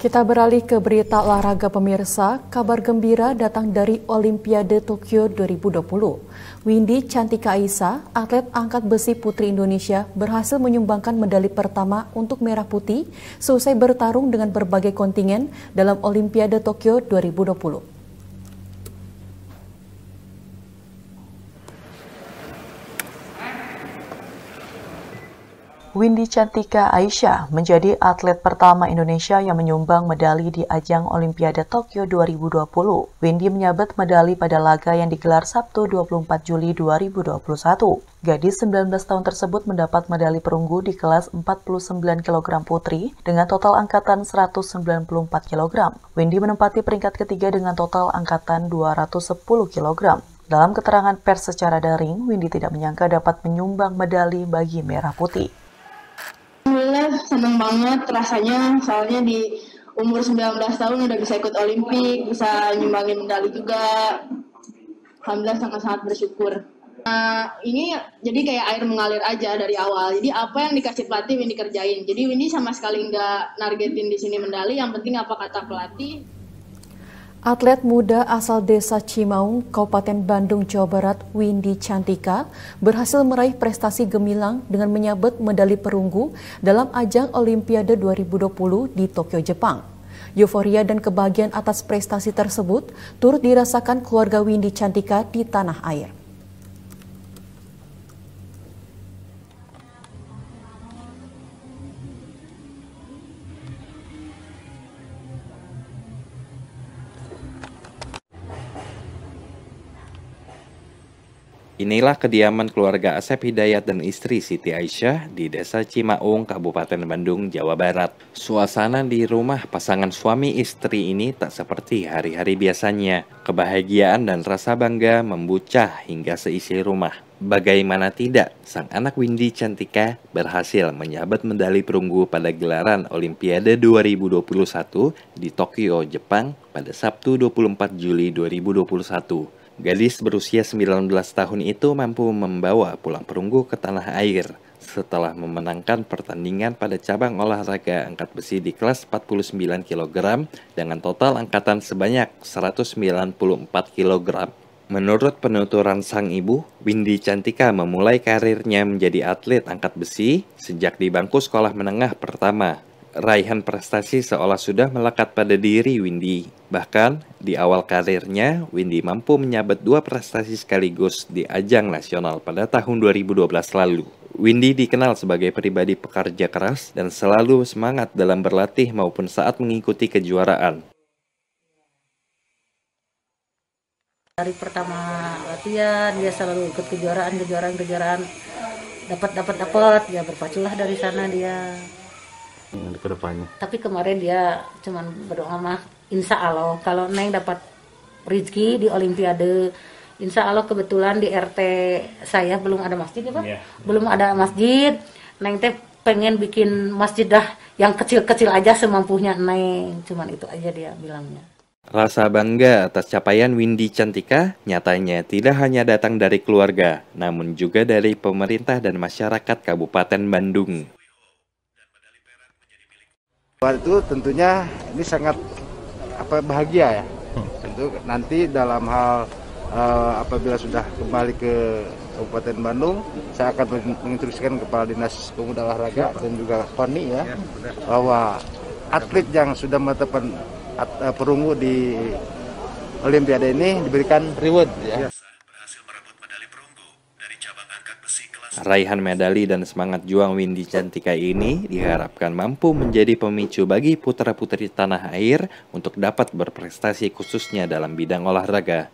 Kita beralih ke berita olahraga pemirsa. Kabar gembira datang dari Olimpiade Tokyo 2020. Windy Cantika Aisa, atlet angkat besi putri Indonesia, berhasil menyumbangkan medali pertama untuk merah putih seusai bertarung dengan berbagai kontingen dalam Olimpiade Tokyo 2020. Windy Cantika Aisyah menjadi atlet pertama Indonesia yang menyumbang medali di ajang Olimpiade Tokyo 2020. Windy menyabet medali pada laga yang digelar Sabtu 24 Juli 2021. Gadis 19 tahun tersebut mendapat medali perunggu di kelas 49 kg putri dengan total angkatan 194 kg. Windy menempati peringkat ketiga dengan total angkatan 210 kg. Dalam keterangan pers secara daring, Windy tidak menyangka dapat menyumbang medali bagi Merah Putih seneng banget rasanya soalnya di umur 19 tahun udah bisa ikut Olimpik, bisa nyumbangin medali juga. Alhamdulillah sangat-sangat bersyukur. Nah, ini jadi kayak air mengalir aja dari awal. Jadi apa yang dikasih pelatih Windy kerjain. Jadi Windy sama sekali nggak nargetin di sini medali. Yang penting apa kata pelatih. Atlet muda asal desa Cimaung, Kabupaten Bandung, Jawa Barat, Windy Cantika, berhasil meraih prestasi gemilang dengan menyabet medali perunggu dalam ajang Olimpiade 2020 di Tokyo, Jepang. Euforia dan kebahagiaan atas prestasi tersebut turut dirasakan keluarga Windy Cantika di tanah air. Inilah kediaman keluarga Asep Hidayat dan istri Siti Aisyah di Desa Cimaung, Kabupaten Bandung, Jawa Barat. Suasana di rumah pasangan suami istri ini tak seperti hari-hari biasanya. Kebahagiaan dan rasa bangga membucah hingga seisi rumah. Bagaimana tidak, sang anak Windy Cantika berhasil menyabet medali perunggu pada gelaran Olimpiade 2021 di Tokyo, Jepang pada Sabtu 24 Juli 2021. Gadis berusia 19 tahun itu mampu membawa pulang perunggu ke tanah air setelah memenangkan pertandingan pada cabang olahraga angkat besi di kelas 49 kg dengan total angkatan sebanyak 194 kg. Menurut penuturan sang ibu, Windy Cantika memulai karirnya menjadi atlet angkat besi sejak di bangku sekolah menengah pertama raihan prestasi seolah sudah melekat pada diri Windy. Bahkan, di awal karirnya, Windy mampu menyabet dua prestasi sekaligus di ajang nasional pada tahun 2012 lalu. Windy dikenal sebagai pribadi pekerja keras dan selalu semangat dalam berlatih maupun saat mengikuti kejuaraan. Dari pertama latihan, dia selalu ikut kejuaraan, kejuaraan, kejuaraan. Dapat, dapat, dapat. Ya berpaculah dari sana dia ke depannya. Tapi kemarin dia cuman berdoa mah insya Allah kalau Neng dapat rezeki di Olimpiade Insya Allah kebetulan di RT saya belum ada masjid ya Pak, yeah. belum ada masjid. Neng teh pengen bikin masjid dah yang kecil-kecil aja semampunya Neng, cuman itu aja dia bilangnya. Rasa bangga atas capaian Windy Cantika nyatanya tidak hanya datang dari keluarga, namun juga dari pemerintah dan masyarakat Kabupaten Bandung buat itu tentunya ini sangat apa bahagia ya. Hmm. Tentu nanti dalam hal uh, apabila sudah kembali ke Kabupaten Bandung, saya akan menginstruksikan Kepala Dinas Pemuda Olahraga dan juga KONI ya, ya bahwa atlet yang sudah menetapkan eh, perunggu di Olimpiade ini diberikan reward ya. Raihan medali dan semangat juang Windy Cantika ini diharapkan mampu menjadi pemicu bagi putra-putri tanah air untuk dapat berprestasi khususnya dalam bidang olahraga.